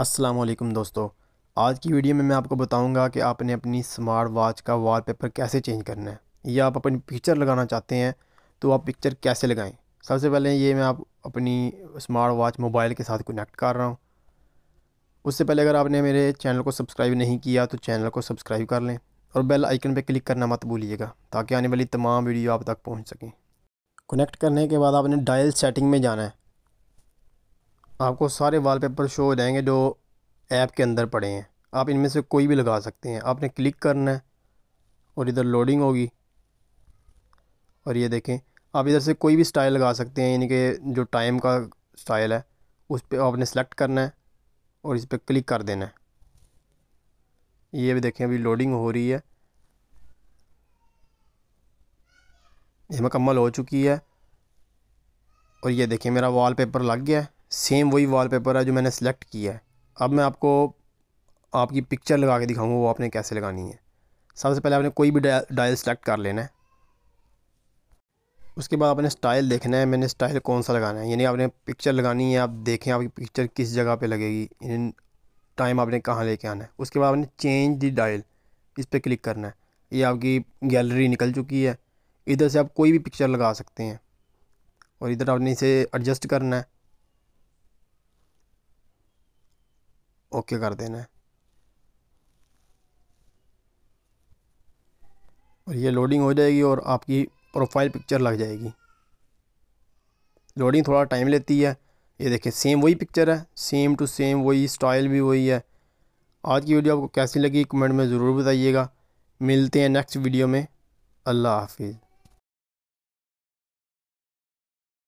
असलम दोस्तों आज की वीडियो में मैं आपको बताऊंगा कि आपने अपनी स्मार्ट वॉच का वॉलपेपर कैसे चेंज करना है या आप अपनी पिक्चर लगाना चाहते हैं तो आप पिक्चर कैसे लगाएं सबसे पहले ये मैं आप अपनी स्मार्ट वॉच मोबाइल के साथ कनेक्ट कर रहा हूँ उससे पहले अगर आपने मेरे चैनल को सब्सक्राइब नहीं किया तो चैनल को सब्सक्राइब कर लें और बेल आइकन पर क्लिक करना मत भूलिएगा ताकि आने वाली तमाम वीडियो आप तक पहुँच सकें कनेक्ट करने के बाद आपने डायल सेटिंग में जाना है आपको सारे वॉलपेपर शो हो जाएंगे जो ऐप के अंदर पड़े हैं आप इनमें से कोई भी लगा सकते हैं आपने क्लिक करना है और इधर लोडिंग होगी और ये देखें आप इधर से कोई भी स्टाइल लगा सकते हैं यानी कि जो टाइम का स्टाइल है उस पर आपने सेलेक्ट करना है और इस पर क्लिक कर देना है ये भी देखें अभी लोडिंग हो रही है ये मुकम्मल हो चुकी है और ये देखें मेरा वॉलपेपर लग गया है सेम वही वॉलपेपर है जो मैंने सेलेक्ट किया है अब मैं आपको आपकी पिक्चर लगा के दिखाऊंगा वो आपने कैसे लगानी है सबसे पहले आपने कोई भी डायल सेलेक्ट कर लेना है उसके बाद आपने स्टाइल देखना है मैंने स्टाइल कौन सा लगाना है यानी आपने पिक्चर लगानी है आप देखें आपकी पिक्चर किस जगह पर लगेगी टाइम आपने कहाँ लेके आना है उसके बाद आपने चेंज दी डायल इस पर क्लिक करना है ये आपकी गैलरी निकल चुकी है इधर से आप कोई भी पिक्चर लगा सकते हैं और इधर आपने इसे एडजस्ट करना है ओके कर देना है और ये लोडिंग हो जाएगी और आपकी प्रोफाइल पिक्चर लग जाएगी लोडिंग थोड़ा टाइम लेती है ये देखिए सेम वही पिक्चर है सेम टू सेम वही स्टाइल भी वही है आज की वीडियो आपको कैसी लगी कमेंट में ज़रूर बताइएगा मिलते हैं नेक्स्ट वीडियो में अल्लाह हाफिज़